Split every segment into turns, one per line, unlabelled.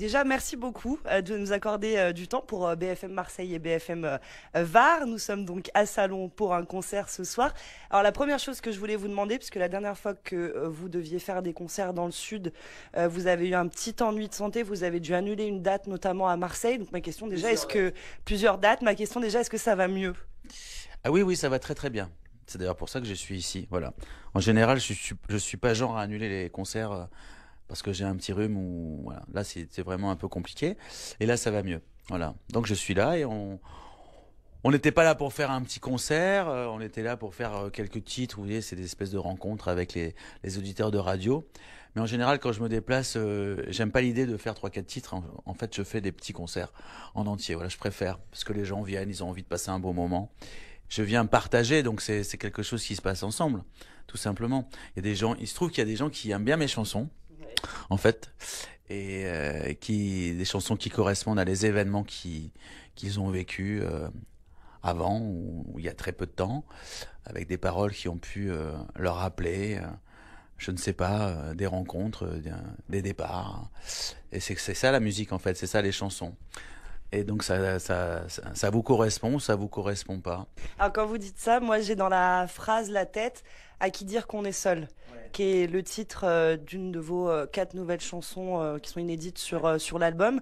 Déjà, merci beaucoup euh, de nous accorder euh, du temps pour euh, BFM Marseille et BFM Var. Nous sommes donc à Salon pour un concert ce soir. Alors la première chose que je voulais vous demander, puisque la dernière fois que vous deviez faire des concerts dans le sud, vous avez eu un petit ennui de santé, vous avez dû annuler une date notamment à Marseille. Donc ma question déjà, est-ce que plusieurs dates, ma question déjà, est-ce que ça va mieux
Ah oui, oui, ça va très très bien. C'est d'ailleurs pour ça que je suis ici. Voilà. En général, je suis, suis pas genre à annuler les concerts parce que j'ai un petit rhume ou voilà. Là, c'était vraiment un peu compliqué. Et là, ça va mieux. Voilà. Donc je suis là et on. On n'était pas là pour faire un petit concert, euh, on était là pour faire euh, quelques titres, vous voyez, c'est des espèces de rencontres avec les, auditeurs de radio. Mais en général, quand je me déplace, je euh, j'aime pas l'idée de faire trois quatre titres. En, fait, je fais des petits concerts en entier. Voilà, je préfère parce que les gens viennent, ils ont envie de passer un bon moment. Je viens partager, donc c'est quelque chose qui se passe ensemble, tout simplement. Il y a des gens, il se trouve qu'il y a des gens qui aiment bien mes chansons, en fait, et euh, qui des chansons qui correspondent à des événements qui qu'ils ont vécu euh, avant ou, il y a très peu de temps, avec des paroles qui ont pu euh, leur rappeler, je ne sais pas, des rencontres, des départs. Et c'est c'est ça la musique en fait, c'est ça les chansons. Et donc ça, ça, ça vous correspond, ça vous correspond pas.
Alors quand vous dites ça, moi j'ai dans la phrase la tête. À qui dire qu'on est seul qui est le titre euh, d'une de vos euh, quatre nouvelles chansons euh, qui sont inédites sur, sur l'album.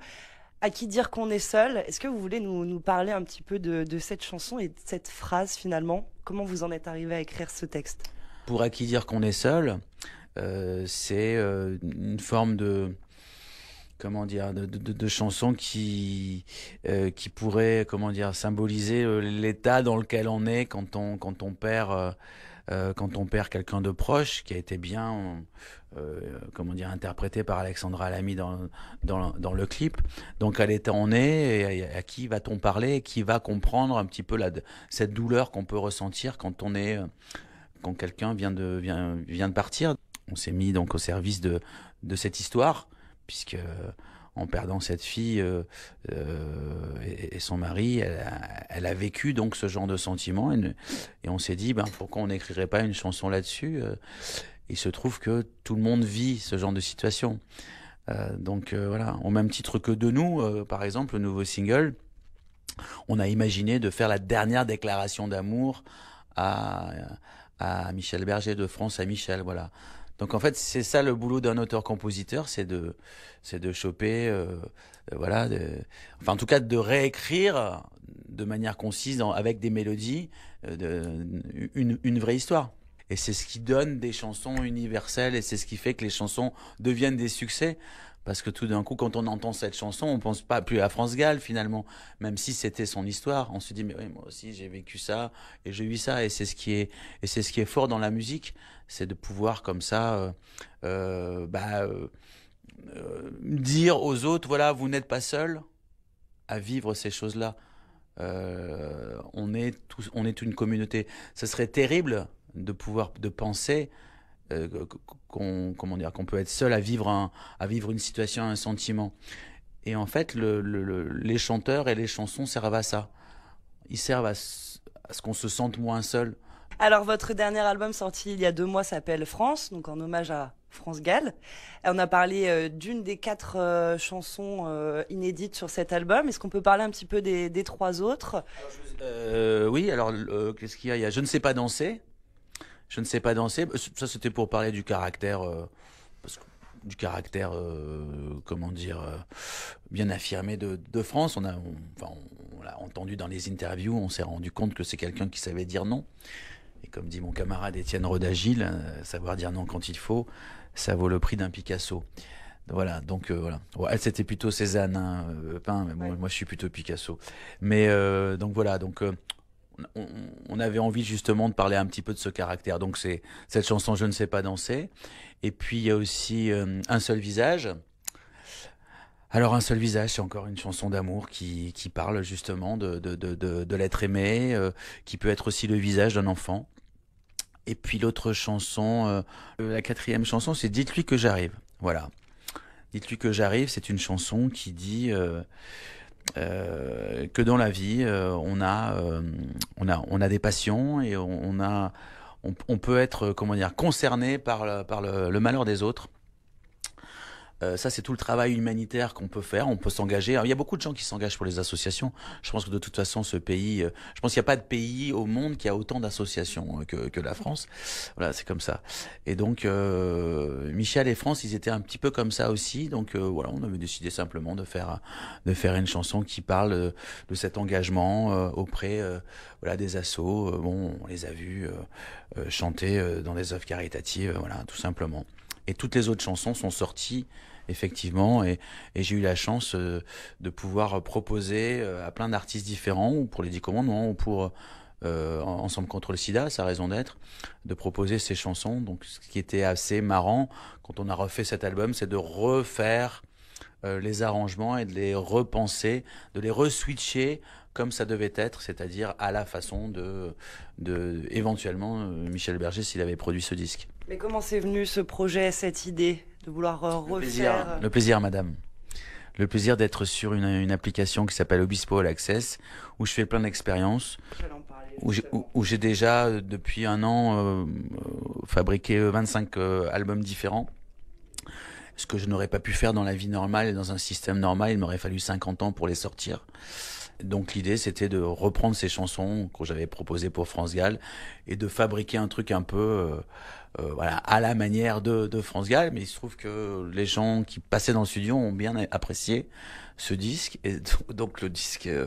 À qui dire qu'on est seul Est-ce que vous voulez nous, nous, parler un petit peu de, cette chanson et de cette phrase finalement Comment vous en êtes arrivé à écrire ce texte
Pour À qui dire qu'on est seul, c'est une forme de, comment dire de, de, qui pourrait qui pourrait comment dire symboliser l'état dans lequel on est quand on quand on perd euh, quand on perd quelqu'un de proche, qui a été bien, euh, comment dire, interprété par Alexandra Lamy dans, dans, le clip. Donc à l'état on est, et à, qui va-t-on parler, qui va comprendre un petit peu la, cette douleur qu'on peut ressentir quand on est, euh, quand quelqu'un vient de, vient, vient de partir. On s'est mis donc au service de, de cette histoire, puisque en perdant cette fille euh, euh, et, son mari, elle a, vécu donc ce genre de sentiment. Et, on s'est dit, ben, pourquoi on n'écrirait pas une chanson là-dessus euh, Il se trouve que tout le monde vit ce genre de situation. donc voilà, au même titre que De nous, par exemple, le nouveau single, on a imaginé de faire la dernière déclaration d'amour à, à Michel Berger de France à Michel. Voilà. Donc en fait, c'est ça le boulot d'un auteur-compositeur, c'est de, c'est de choper, euh, euh, voilà, enfin en tout cas de réécrire de manière concise, avec des mélodies, euh, une, une vraie histoire. Et c'est ce qui donne des chansons universelles et c'est ce qui fait que les chansons deviennent des succès. Parce que tout d'un coup, quand on entend cette chanson, on pense pas plus à France Gall finalement, même si c'était son histoire. On se dit mais oui, moi aussi j'ai vécu ça et j'ai eu ça. Et c'est ce qui est et c'est ce qui est fort dans la musique, c'est de pouvoir comme ça, euh, euh, bah, euh, dire aux autres voilà, vous n'êtes pas seul à vivre ces choses-là. on est tous, on est une communauté. Ce serait terrible de pouvoir de penser euh, qu'on comment dire qu'on peut être seul à vivre à vivre une situation, un sentiment. Et en fait, les chanteurs et les chansons servent à ça. Ils servent à, ce qu'on se sente moins seul.
Alors votre dernier album sorti il y a deux mois s'appelle France, donc en hommage à France Gall. On a parlé euh, d'une des quatre euh, chansons inédites sur cet album. Est-ce qu'on peut parler un petit peu des, trois autres
Oui, alors qu'est-ce qu'il y a Je ne sais pas danser, je ne sais pas danser. Euh, ça, c'était pour parler du caractère, euh, du caractère, euh, comment dire, bien affirmé de, France. On a, enfin, l'a entendu dans les interviews. On s'est rendu compte que c'est quelqu'un qui savait dire non. Et comme dit mon camarade Étienne Rodagil, savoir dire non quand il faut, ça vaut le prix d'un Picasso. Voilà, donc voilà. elle c'était plutôt Cézanne, hein, mais moi je suis plutôt Picasso. Mais donc voilà, donc on, avait envie justement de parler un petit peu de ce caractère. Donc c'est cette chanson Je ne sais pas danser. Et puis il y a aussi euh, Un seul visage. Alors un seul visage, c'est encore une chanson d'amour qui, parle justement de, de, l'être aimé, euh, qui peut être aussi le visage d'un enfant. Et puis l'autre chanson, euh, la quatrième chanson, c'est Dites-lui que j'arrive. Voilà. Dites-lui que j'arrive, c'est une chanson qui dit que dans la vie, euh, on, a, euh, on, a, on a des passions et on, a, on, peut être euh, comment dire, concerné par, le malheur des autres. Euh, ça, c'est tout le travail humanitaire qu'on peut faire. On peut s'engager. il y a beaucoup de gens qui s'engagent pour les associations. Je pense que de toute façon, ce pays, euh, je pense qu'il n'y a pas de pays au monde qui a autant d'associations euh, que, la France. Voilà, c'est comme ça. Et donc, Michel et France, ils étaient un petit peu comme ça aussi. Donc, voilà, on avait décidé simplement de faire de faire une chanson qui parle de cet engagement auprès voilà des assos. bon, on les a vus chanter dans des œuvres caritatives. voilà, tout simplement. Et toutes les autres chansons sont sorties, effectivement, et, j'ai eu la chance euh, de pouvoir proposer euh, à plein d'artistes différents, ou pour les Dix commandements, ou pour euh, Ensemble contre le sida, sa raison d'être, de proposer ces chansons. Donc ce qui était assez marrant quand on a refait cet album, c'est de refaire les arrangements et de les repenser, de les reswitcher comme ça devait être, c'est-à-dire à la façon de, de éventuellement Michel Berger s'il avait produit ce disque.
Mais comment c'est venu ce projet, cette idée de vouloir euh, refaire euh le
plaisir, madame le plaisir d'être sur une, application qui s'appelle Obispo All Access, où je fais plein d'expériences, où j'ai déjà, euh, depuis un an, fabriqué 25 albums différents. Ce que je n'aurais pas pu faire dans la vie normale, dans un système normal, il m'aurait fallu 50 ans pour les sortir. Donc l'idée c'était de reprendre ces chansons que j'avais proposées pour France Gall et de fabriquer un truc un peu euh, euh, voilà, à la manière de, de, France Gall. Mais il se trouve que les gens qui passaient dans le studio ont bien apprécié ce disque. Et donc le disque... Euh,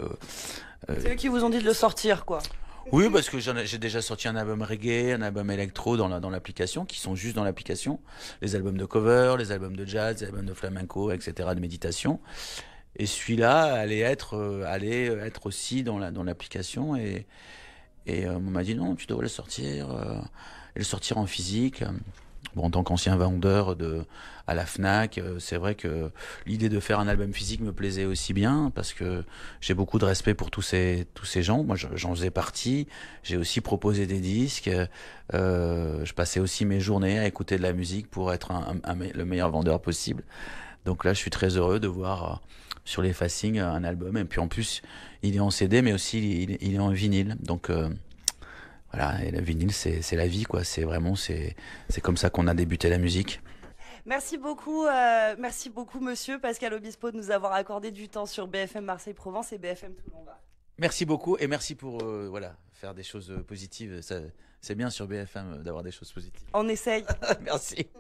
euh, c'est
eux qui vous ont dit de le sortir quoi
oui, parce que j'ai déjà sorti un album reggae, un album électro dans l'application, la, dans qui sont juste dans l'application. Les albums de cover, les albums de jazz, les albums de flamenco, etc., de méditation. Et celui-là allait être, euh, allait euh, être aussi dans La, dans et et euh, on m'a dit non, tu devrais le sortir, le sortir en physique. Bon, en tant qu'ancien vendeur de, à la FNAC, c'est vrai que l'idée de faire un album physique me plaisait aussi bien parce que j'ai beaucoup de respect pour tous ces, tous ces gens. Moi, j'en faisais partie. J'ai aussi proposé des disques. je passais aussi mes journées à écouter de la musique pour être le meilleur vendeur possible. Donc là, je suis très heureux de voir euh, sur les facings euh, un album. Et puis en plus, il est en CD, mais aussi il, est en vinyle. Donc euh, voilà, et le vinyle, c'est la vie, quoi. C'est vraiment, c'est comme ça qu'on a débuté la musique.
Merci beaucoup, merci beaucoup, monsieur Pascal Obispo, de nous avoir accordé du temps sur BFM Marseille-Provence et BFM Toulon.
Merci beaucoup et merci pour voilà, faire des choses positives. C'est bien sur BFM d'avoir des choses positives.
On essaye. merci.